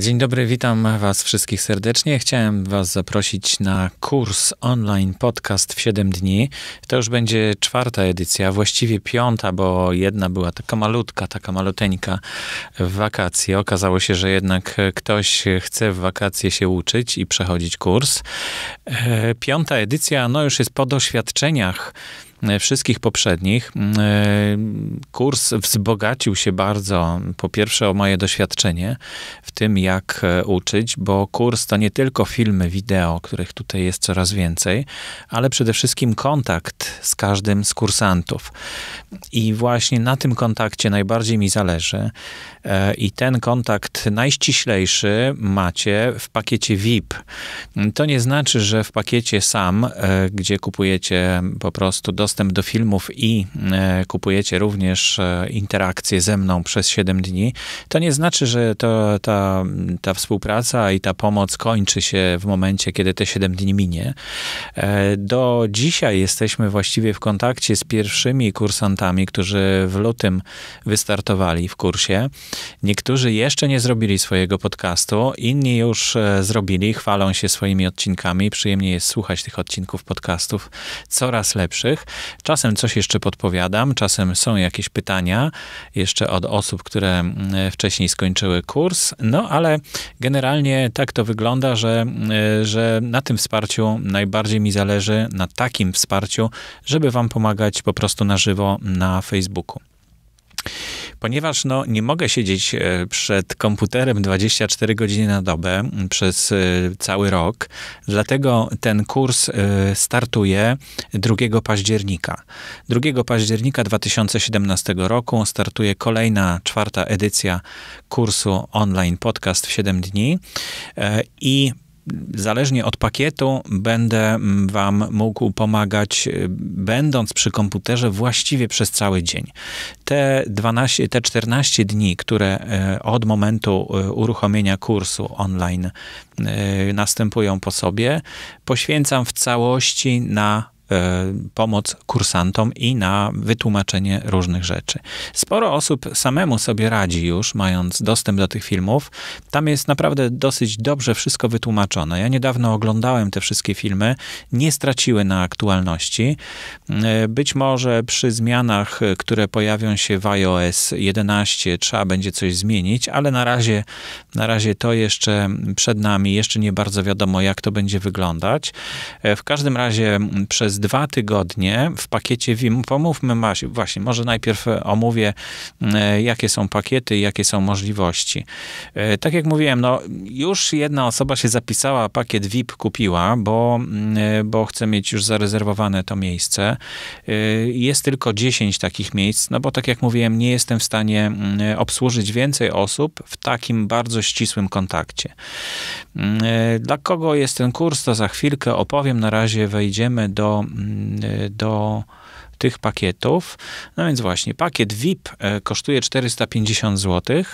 Dzień dobry, witam Was wszystkich serdecznie. Chciałem Was zaprosić na kurs online podcast w 7 dni. To już będzie czwarta edycja, właściwie piąta, bo jedna była taka malutka, taka maluteńka w wakacje. Okazało się, że jednak ktoś chce w wakacje się uczyć i przechodzić kurs. E, piąta edycja, no już jest po doświadczeniach E, wszystkich poprzednich. E, kurs wzbogacił się bardzo, po pierwsze, o moje doświadczenie w tym, jak e, uczyć, bo kurs to nie tylko filmy, wideo, których tutaj jest coraz więcej, ale przede wszystkim kontakt z każdym z kursantów. I właśnie na tym kontakcie najbardziej mi zależy. I ten kontakt najściślejszy macie w pakiecie VIP. To nie znaczy, że w pakiecie sam, gdzie kupujecie po prostu dostęp dostęp do filmów i e, kupujecie również e, interakcję ze mną przez 7 dni, to nie znaczy, że to, ta, ta współpraca i ta pomoc kończy się w momencie, kiedy te 7 dni minie. E, do dzisiaj jesteśmy właściwie w kontakcie z pierwszymi kursantami, którzy w lutym wystartowali w kursie. Niektórzy jeszcze nie zrobili swojego podcastu, inni już zrobili, chwalą się swoimi odcinkami. Przyjemnie jest słuchać tych odcinków podcastów coraz lepszych. Czasem coś jeszcze podpowiadam, czasem są jakieś pytania jeszcze od osób, które mm, wcześniej skończyły kurs, no ale generalnie tak to wygląda, że, e, że na tym wsparciu najbardziej mi zależy, na takim wsparciu, żeby Wam pomagać po prostu na żywo na Facebooku ponieważ no, nie mogę siedzieć e, przed komputerem 24 godziny na dobę mm, przez e, cały rok. Dlatego ten kurs e, startuje 2 października. 2 października 2017 roku startuje kolejna, czwarta edycja kursu online podcast w 7 dni i zależnie od pakietu będę mm, Wam mógł pomagać, y, będąc przy komputerze właściwie przez cały dzień. Te, 12, te 14 dni, które y, od momentu y, uruchomienia kursu online następują po sobie, poświęcam w całości na E, pomoc kursantom i na wytłumaczenie różnych rzeczy. Sporo osób samemu sobie radzi już, mając dostęp do tych filmów. Tam jest naprawdę dosyć dobrze wszystko wytłumaczone. Ja niedawno oglądałem te wszystkie filmy, nie straciły na aktualności. E, być może przy zmianach, które pojawią się w iOS 11, trzeba będzie coś zmienić, ale na razie, na razie to jeszcze przed nami, jeszcze nie bardzo wiadomo, jak to będzie wyglądać. E, w każdym razie przez przez dwa tygodnie w pakiecie WIM. Pomówmy właśnie, może najpierw e, omówię, e, jakie są pakiety, jakie są możliwości. E, tak jak mówiłem, no już jedna osoba się zapisała, pakiet VIP kupiła, bo, bo chce mieć już zarezerwowane to miejsce. Jest tylko 10 takich miejsc, no bo tak jak mówiłem, nie jestem w stanie obsłużyć więcej osób w takim bardzo ścisłym kontakcie. Dla kogo jest ten kurs, to za chwilkę opowiem. Na razie wejdziemy do Y, do, tych pakietów. No więc właśnie, pakiet VIP e, kosztuje 450 zł.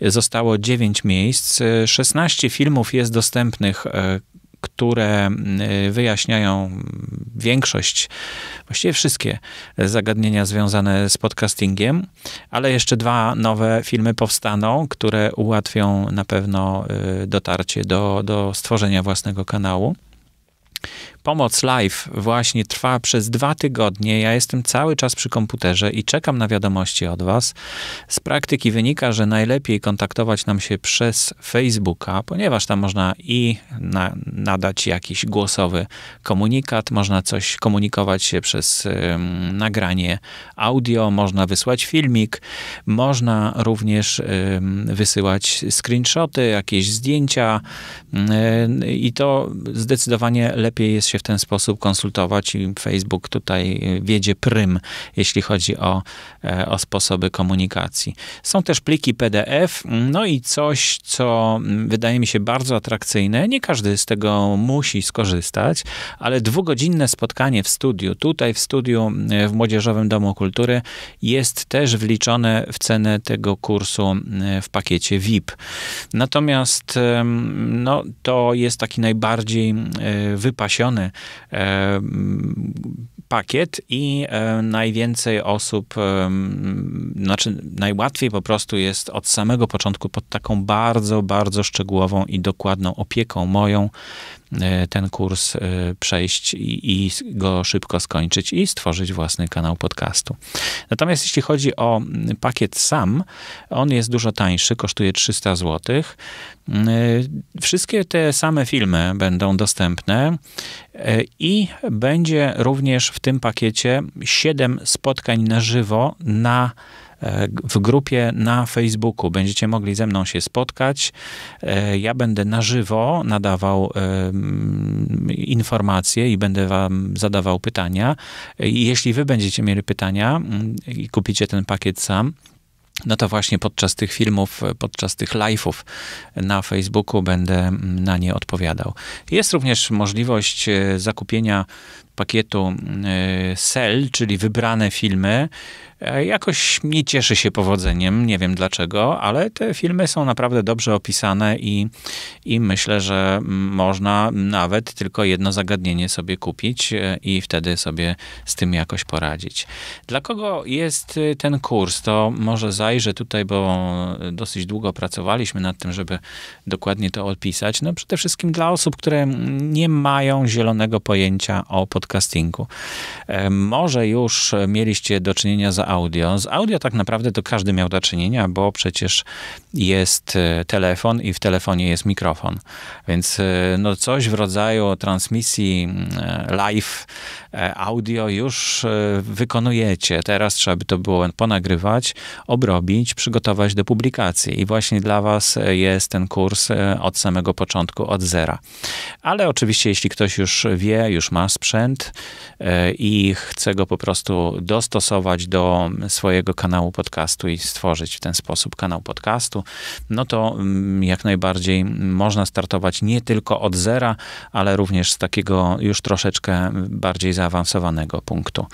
Zostało 9 miejsc. 16 filmów jest dostępnych e, które y, wyjaśniają większość, właściwie wszystkie zagadnienia związane z podcastingiem, ale jeszcze dwa nowe filmy powstaną, które ułatwią na pewno y, dotarcie do, do stworzenia własnego kanału pomoc live właśnie trwa przez dwa tygodnie. Ja jestem cały czas przy komputerze i czekam na wiadomości od Was. Z praktyki wynika, że najlepiej kontaktować nam się przez Facebooka, ponieważ tam można i na, nadać jakiś głosowy komunikat, można coś komunikować się przez ym, nagranie audio, można wysłać filmik, można również ym, wysyłać screenshoty, jakieś zdjęcia yy, i to zdecydowanie lepiej jest się się w ten sposób konsultować i Facebook tutaj y, wiedzie prym, jeśli chodzi o, e, o sposoby komunikacji. Są też pliki PDF, no i coś, co mm, wydaje mi się bardzo atrakcyjne. Nie każdy z tego musi skorzystać, ale dwugodzinne spotkanie w studiu, tutaj w studiu y, w Młodzieżowym Domu Kultury jest też wliczone w cenę tego kursu y, w pakiecie VIP. Natomiast no, to jest taki najbardziej wypasiony E, pakiet i e, najwięcej osób, e, znaczy najłatwiej po prostu jest od samego początku pod taką bardzo, bardzo szczegółową i dokładną opieką moją E, ten kurs e, przejść i, i, go szybko skończyć i stworzyć własny kanał podcastu. Natomiast jeśli chodzi o pakiet sam, on jest dużo tańszy, kosztuje 300 zł. E, wszystkie te same filmy będą dostępne i będzie również w tym pakiecie 7 spotkań na żywo na E, w grupie na Facebooku. Będziecie mogli ze mną się spotkać. E, ja będę na żywo nadawał informacje i będę wam zadawał pytania. I jeśli wy będziecie mieli pytania mm, i kupicie ten pakiet sam, no to właśnie podczas tych filmów, podczas tych live'ów na Facebooku będę mm, na nie odpowiadał. Jest również możliwość e, zakupienia pakietu SEL, y, czyli wybrane filmy, e, jakoś nie cieszy się powodzeniem, nie wiem dlaczego, ale te filmy są naprawdę dobrze opisane i, i myślę, że można nawet tylko jedno zagadnienie sobie kupić e, i wtedy sobie z tym jakoś poradzić. Dla kogo jest y, ten kurs? To może zajrzę tutaj, bo dosyć długo pracowaliśmy nad tym, żeby dokładnie to opisać. No przede wszystkim dla osób, które nie mają zielonego pojęcia o pod podcastingu. E, może już mieliście do czynienia z audio. Z audio tak naprawdę to każdy miał do czynienia, bo przecież jest e, telefon i w telefonie jest mikrofon. Więc e, no coś w rodzaju transmisji mm, live audio już wykonujecie. Teraz trzeba by to było ponagrywać, obrobić, przygotować do publikacji. I właśnie dla was jest ten kurs od samego początku, od zera. Ale oczywiście, jeśli ktoś już wie, już ma sprzęt, E, i chcę go po prostu dostosować do swojego kanału podcastu i stworzyć w ten sposób kanał podcastu, no to mm, jak najbardziej można startować nie tylko od zera, ale również z takiego już troszeczkę bardziej zaawansowanego punktu.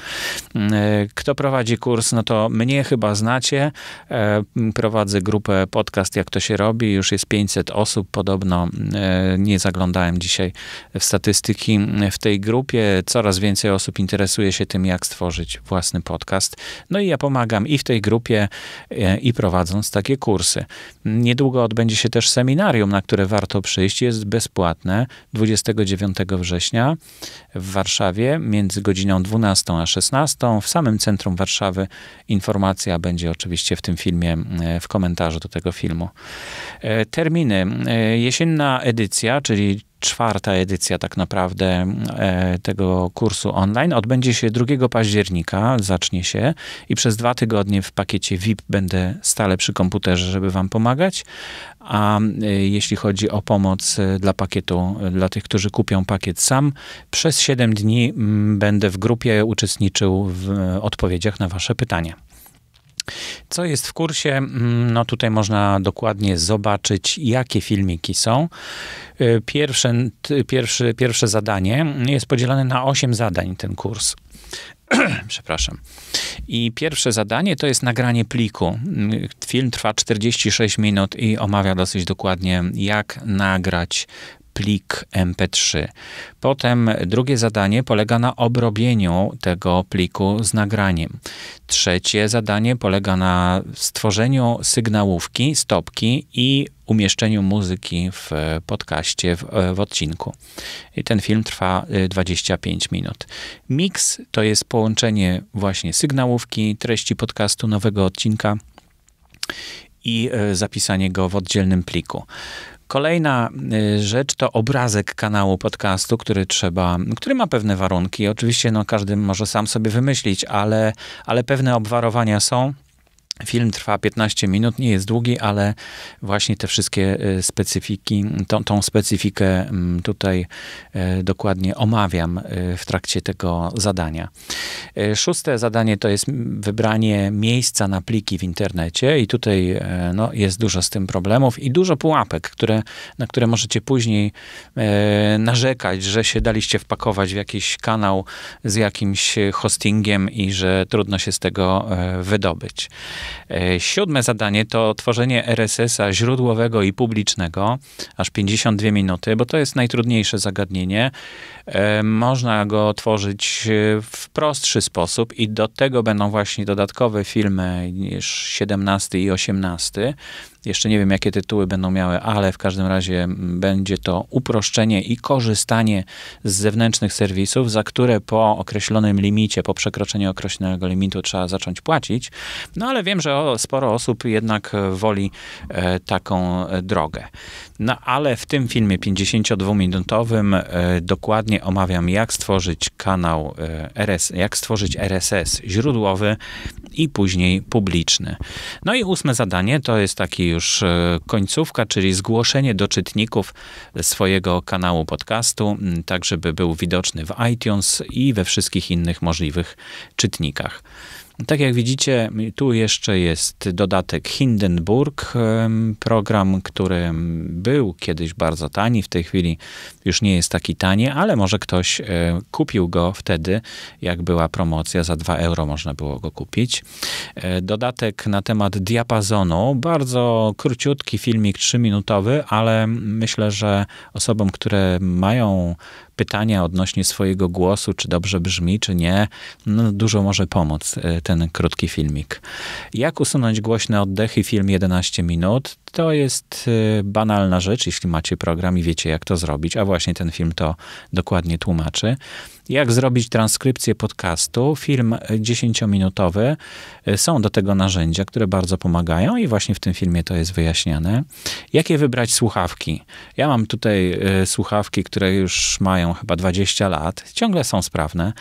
Mm, e, kto prowadzi kurs, no to mnie chyba znacie. E, prowadzę grupę podcast, jak to się robi. Już jest 500 osób podobno. Mm, nie zaglądałem dzisiaj w statystyki w tej grupie, Coraz więcej osób interesuje się tym, jak stworzyć własny podcast. No i ja pomagam i w tej grupie, e, i prowadząc takie kursy. Niedługo odbędzie się też seminarium, na które warto przyjść. Jest bezpłatne 29 września w Warszawie między godziną 12 a 16 w samym centrum Warszawy. Informacja będzie oczywiście w tym filmie, w komentarzu do tego filmu. E, terminy. E, jesienna edycja, czyli czwarta edycja tak naprawdę e, tego kursu online. Odbędzie się 2 października, zacznie się i przez dwa tygodnie w pakiecie VIP będę stale przy komputerze, żeby wam pomagać. A e, jeśli chodzi o pomoc e, dla pakietu, dla tych, którzy kupią pakiet sam, przez 7 dni mm, będę w grupie uczestniczył w odpowiedziach na wasze pytania. Co jest w kursie? Mm, no tutaj można dokładnie zobaczyć, jakie filmiki są. Y, pierwsze, pierwszy, pierwsze zadanie jest podzielone na 8 zadań, ten kurs. Przepraszam. I pierwsze zadanie to jest nagranie pliku. Mm, film trwa 46 minut i omawia dosyć dokładnie, jak nagrać plik MP3. Potem drugie zadanie polega na obrobieniu tego pliku z nagraniem. Trzecie zadanie polega na stworzeniu sygnałówki, stopki i umieszczeniu muzyki w podcaście, w, w, odcinku. I ten film trwa 25 y, minut. Mix to jest połączenie właśnie sygnałówki, treści podcastu, nowego odcinka i y, zapisanie go w oddzielnym pliku. Kolejna y, rzecz to obrazek kanału podcastu, który trzeba, który ma pewne warunki. Oczywiście no, każdy może sam sobie wymyślić, ale, ale pewne obwarowania są. Film trwa 15 minut, nie jest długi, ale właśnie te wszystkie y, specyfiki, tą, tą, specyfikę mm, tutaj y, dokładnie omawiam y, w trakcie tego zadania. Szóste zadanie to jest wybranie miejsca na pliki w internecie i tutaj no, jest dużo z tym problemów i dużo pułapek, które, na które możecie później narzekać, że się daliście wpakować w jakiś kanał z jakimś hostingiem i że trudno się z tego wydobyć. E, siódme zadanie to tworzenie RSS-a źródłowego i publicznego, aż 52 minuty, bo to jest najtrudniejsze zagadnienie. E, można go tworzyć e, w prostszy sposób i do tego będą właśnie dodatkowe filmy niż 17 i 18. Jeszcze nie wiem, jakie tytuły będą miały, ale w każdym razie będzie to uproszczenie i korzystanie z zewnętrznych serwisów, za które po określonym limicie, po przekroczeniu określonego limitu trzeba zacząć płacić. No ale wiem, że sporo osób jednak woli e, taką e, drogę. No ale w tym filmie 52-minutowym e, dokładnie omawiam, jak stworzyć kanał e, RS, jak stworzyć RSS źródłowy i później publiczny. No i ósme zadanie to jest taki już e, końcówka, czyli zgłoszenie do czytników swojego kanału podcastu, tak żeby był widoczny w iTunes i we wszystkich innych możliwych czytnikach. Tak jak widzicie, tu jeszcze jest dodatek Hindenburg, program, który był kiedyś bardzo tani, w tej chwili już nie jest taki tani, ale może ktoś e, kupił go wtedy, jak była promocja, za 2 euro można było go kupić. E, dodatek na temat diapazonu, bardzo króciutki filmik, 3-minutowy, ale myślę, że osobom, które mają pytania odnośnie swojego głosu, czy dobrze brzmi, czy nie, no, dużo może pomóc y, ten krótki filmik. Jak usunąć głośne oddechy? Film 11 minut. To jest y, banalna rzecz, jeśli macie program i wiecie, jak to zrobić, a właśnie ten film to dokładnie tłumaczy. Jak zrobić transkrypcję podcastu, film 10-minutowy. Y, y, są do tego narzędzia, które bardzo pomagają i właśnie w tym filmie to jest wyjaśniane. Jakie wybrać słuchawki? Ja mam tutaj słuchawki, które już mają chyba 20 lat, ciągle są sprawne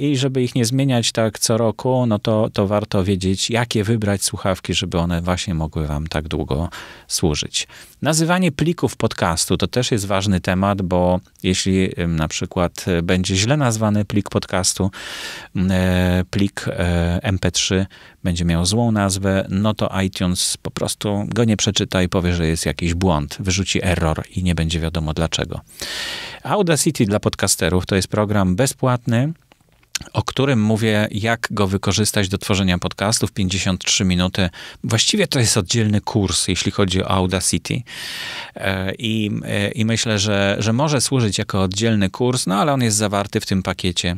i żeby ich nie zmieniać tak co roku, no to, to warto wiedzieć, jakie wybrać słuchawki, żeby one właśnie mogły wam tak długo służyć. Nazywanie plików podcastu to też jest ważny temat, bo jeśli na przykład e, będzie źle nazwany plik podcastu, e, plik e, MP3 będzie miał złą nazwę, no to iTunes po prostu go nie przeczyta i powie, że jest jakiś błąd, wyrzuci error i nie będzie wiadomo dlaczego. Audacity dla podcasterów to jest program bezpłatny, o którym mówię, jak go wykorzystać do tworzenia podcastów, 53 minuty. Właściwie to jest oddzielny kurs, jeśli chodzi o Audacity. E, I, e, i myślę, że, że może służyć jako oddzielny kurs, no ale on jest zawarty w tym pakiecie.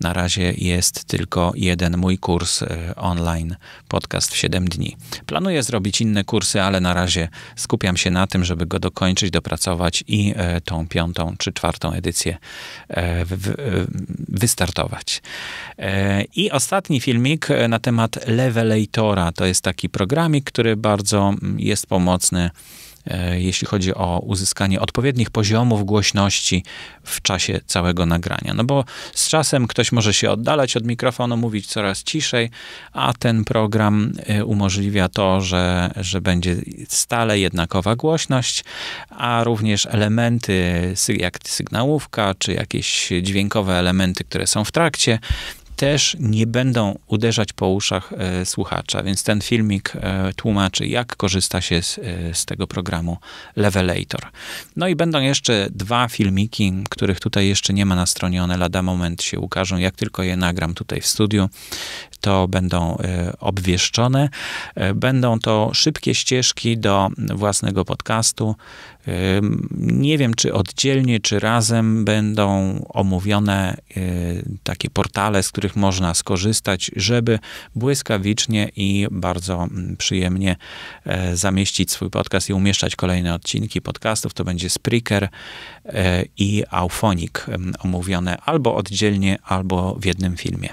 Na razie jest tylko jeden mój kurs e, online, podcast w 7 dni. Planuję zrobić inne kursy, ale na razie skupiam się na tym, żeby go dokończyć, dopracować i tą piątą czy czwartą edycję wystartować. E, I ostatni filmik e, na temat Levelatora. To jest taki programik, który bardzo mm, jest pomocny E, jeśli chodzi o uzyskanie odpowiednich poziomów głośności w czasie całego nagrania. No bo z czasem ktoś może się oddalać od mikrofonu, mówić coraz ciszej, a ten program e, umożliwia to, że, że będzie stale jednakowa głośność, a również elementy jak sygnałówka, czy jakieś dźwiękowe elementy, które są w trakcie, też nie będą uderzać po uszach e, słuchacza. Więc ten filmik e, tłumaczy, jak korzysta się z, e, z, tego programu Levelator. No i będą jeszcze dwa filmiki, których tutaj jeszcze nie ma na stronie, one lada moment się ukażą, jak tylko je nagram tutaj w studiu to będą e, obwieszczone. E, będą to szybkie ścieżki do własnego podcastu. E, nie wiem, czy oddzielnie, czy razem będą omówione takie portale, z których można skorzystać, żeby błyskawicznie i bardzo mm, przyjemnie zamieścić swój podcast i umieszczać kolejne odcinki podcastów. To będzie Spreaker i Auphonic mm, omówione albo oddzielnie, albo w jednym filmie.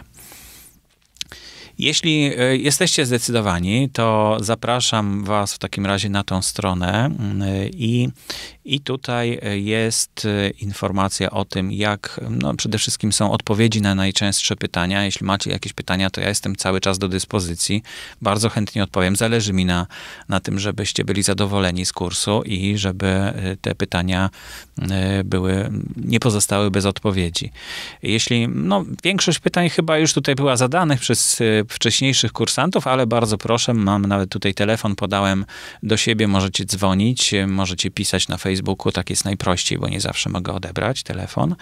Jeśli e, jesteście zdecydowani, to zapraszam Was w takim razie na tą stronę mm, i, i tutaj e, jest e, informacja o tym, jak no, przede wszystkim są odpowiedzi na najczęstsze pytania. Jeśli macie jakieś pytania, to ja jestem cały czas do dyspozycji. Bardzo chętnie odpowiem. Zależy mi na, na tym, żebyście byli zadowoleni z kursu i żeby te pytania były, nie pozostały bez odpowiedzi. Jeśli, no, większość pytań chyba już tutaj była zadanych przez wcześniejszych kursantów, ale bardzo proszę, mam nawet tutaj telefon, podałem do siebie, możecie dzwonić, możecie pisać na Facebooku, tak jest najprościej, bo nie zawsze mogę odebrać telefon.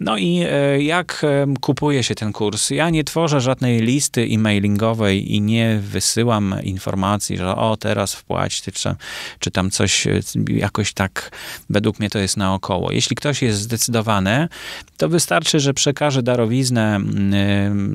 No i e, jak e, kupuje się ten kurs? Ja nie tworzę żadnej listy e-mailingowej i nie wysyłam informacji, że o, teraz wpłać, czy, czy tam coś e, jakoś tak, według mnie to jest naokoło. Jeśli ktoś jest zdecydowany, to wystarczy, że przekaże darowiznę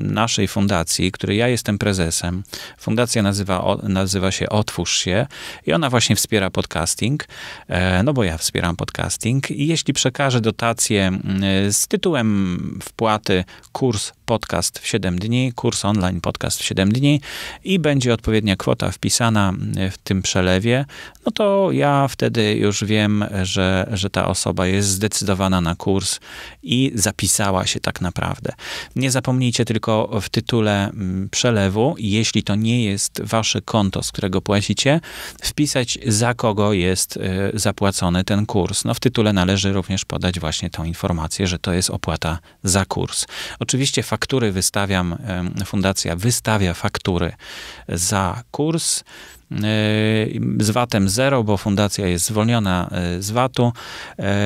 naszej fundacji, której ja jestem prezesem. Fundacja nazywa, nazywa się Otwórz się i ona właśnie wspiera podcasting, e, no bo ja wspieram podcasting i jeśli przekażę dotację mm, z tytułem wpłaty kurs podcast w 7 dni, kurs online podcast w 7 dni i będzie odpowiednia kwota wpisana w tym przelewie, no to ja wtedy już wiem, że, że ta osoba jest zdecydowana na kurs i zapisała się tak naprawdę. Nie zapomnijcie tylko w tytule mm, przelewu, jeśli to nie jest wasze konto, z którego płacicie, wpisać za kogo jest y, zapłacony ten kurs. No w tytule należy również podać właśnie tą informację, że to jest opłata za kurs. Oczywiście faktycznie faktury wystawiam, fundacja wystawia faktury za kurs z VAT-em zero, bo fundacja jest zwolniona e, z VAT-u. E,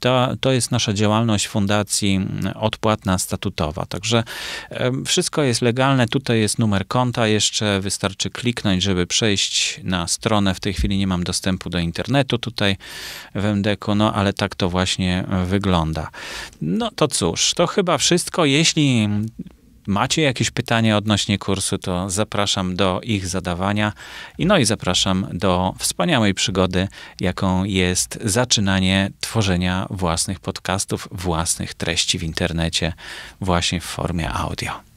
to, to jest nasza działalność fundacji mm, odpłatna, statutowa. Także e, wszystko jest legalne. Tutaj jest numer konta, jeszcze wystarczy kliknąć, żeby przejść na stronę. W tej chwili nie mam dostępu do internetu tutaj w MDK-u, no ale tak to właśnie wygląda. No to cóż, to chyba wszystko. Jeśli macie jakieś pytania odnośnie kursu, to zapraszam do ich zadawania. I no i zapraszam do wspaniałej przygody, jaką jest zaczynanie tworzenia własnych podcastów, własnych treści w internecie, właśnie w formie audio.